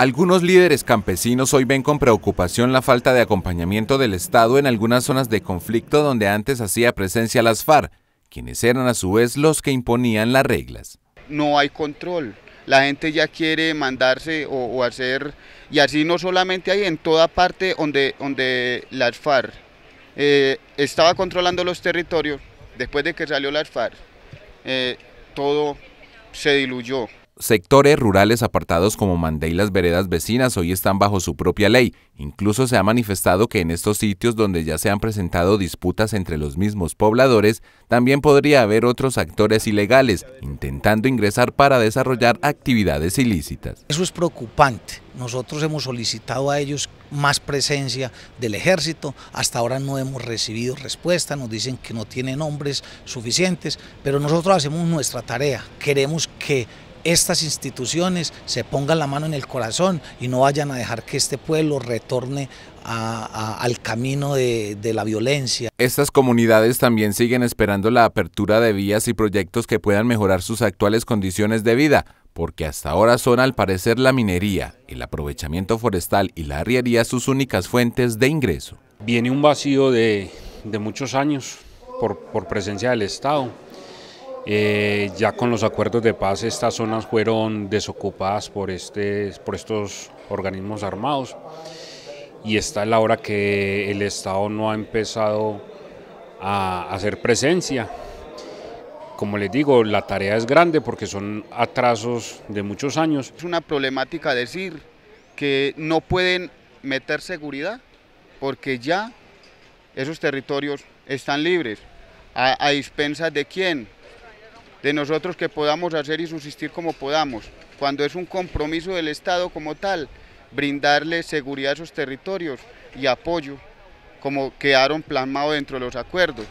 Algunos líderes campesinos hoy ven con preocupación la falta de acompañamiento del Estado en algunas zonas de conflicto donde antes hacía presencia las FARC, quienes eran a su vez los que imponían las reglas. No hay control, la gente ya quiere mandarse o, hacer, y así no solamente hay en toda parte donde, donde las FARC eh, estaba controlando los territorios, después de que salió las FARC, eh, todo se diluyó, Sectores rurales apartados como Mandé y las veredas vecinas hoy están bajo su propia ley. Incluso se ha manifestado que en estos sitios donde ya se han presentado disputas entre los mismos pobladores, también podría haber otros actores ilegales intentando ingresar para desarrollar actividades ilícitas. Eso es preocupante. Nosotros hemos solicitado a ellos más presencia del ejército, hasta ahora no hemos recibido respuesta, nos dicen que no tienen hombres suficientes, pero nosotros hacemos nuestra tarea, queremos que estas instituciones se pongan la mano en el corazón y no vayan a dejar que este pueblo retorne al camino de, la violencia. Estas comunidades también siguen esperando la apertura de vías y proyectos que puedan mejorar sus actuales condiciones de vida, porque hasta ahora son al parecer la minería, el aprovechamiento forestal y la arriería sus únicas fuentes de ingreso. Viene un vacío de, muchos años por presencia del Estado eh, ya con los acuerdos de paz estas zonas fueron desocupadas por, este, por estos organismos armados y está la hora que el Estado no ha empezado a hacer presencia. Como les digo, la tarea es grande porque son atrasos de muchos años. Es una problemática decir que no pueden meter seguridad porque ya esos territorios están libres. ¿A, a dispensas de quién? de nosotros que podamos hacer y subsistir como podamos. Cuando es un compromiso del Estado como tal, brindarle seguridad a esos territorios y apoyo, como quedaron plasmados dentro de los acuerdos.